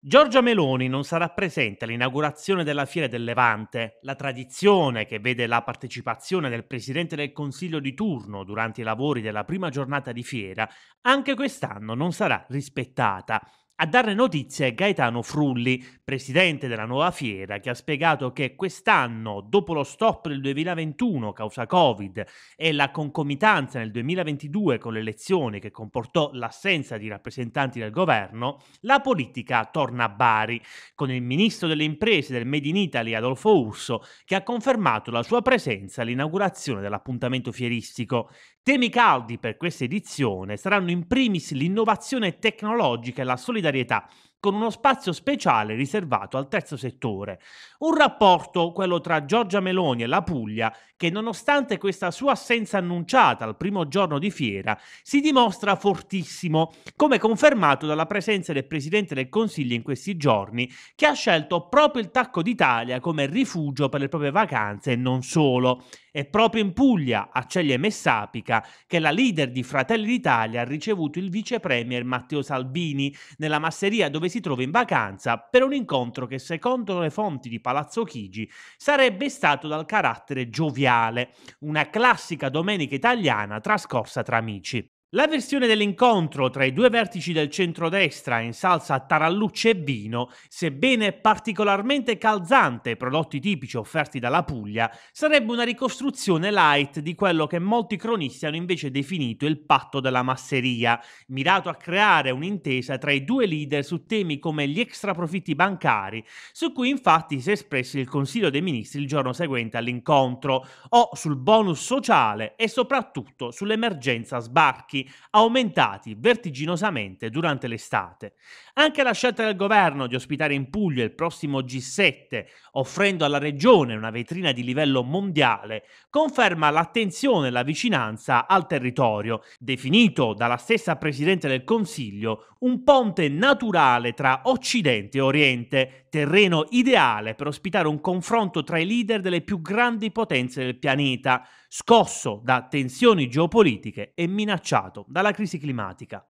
Giorgia Meloni non sarà presente all'inaugurazione della Fiera del Levante, la tradizione che vede la partecipazione del Presidente del Consiglio di turno durante i lavori della prima giornata di fiera, anche quest'anno non sarà rispettata. A darne notizia è Gaetano Frulli, presidente della nuova fiera, che ha spiegato che quest'anno, dopo lo stop del 2021 causa Covid e la concomitanza nel 2022 con le elezioni che comportò l'assenza di rappresentanti del governo, la politica torna a Bari, con il ministro delle imprese del Made in Italy Adolfo Urso, che ha confermato la sua presenza all'inaugurazione dell'appuntamento fieristico. Temi caldi per questa edizione saranno in primis l'innovazione tecnologica e la solidarietà solidarietà con uno spazio speciale riservato al terzo settore. Un rapporto, quello tra Giorgia Meloni e la Puglia, che nonostante questa sua assenza annunciata al primo giorno di fiera, si dimostra fortissimo, come confermato dalla presenza del Presidente del Consiglio in questi giorni, che ha scelto proprio il Tacco d'Italia come rifugio per le proprie vacanze e non solo. È proprio in Puglia, a Ceglie Messapica, che la leader di Fratelli d'Italia ha ricevuto il vice premier Matteo Salvini nella masseria dove si trova in vacanza per un incontro che secondo le fonti di Palazzo Chigi sarebbe stato dal carattere gioviale, una classica domenica italiana trascorsa tra amici. La versione dell'incontro tra i due vertici del centrodestra in salsa tarallucce e vino, sebbene particolarmente calzante prodotti tipici offerti dalla Puglia, sarebbe una ricostruzione light di quello che molti cronisti hanno invece definito il patto della masseria, mirato a creare un'intesa tra i due leader su temi come gli extraprofitti bancari, su cui infatti si è espresso il Consiglio dei Ministri il giorno seguente all'incontro, o sul bonus sociale e soprattutto sull'emergenza sbarchi infatti aumentati vertiginosamente durante l'estate. Anche la scelta del governo di ospitare in Puglia il prossimo G7, offrendo alla regione una vetrina di livello mondiale, conferma l'attenzione e la vicinanza al territorio, definito dalla stessa Presidente del Consiglio un ponte naturale tra Occidente e Oriente, terreno ideale per ospitare un confronto tra i leader delle più grandi potenze del pianeta, scosso da tensioni geopolitiche e minacciato dalla crisi climatica.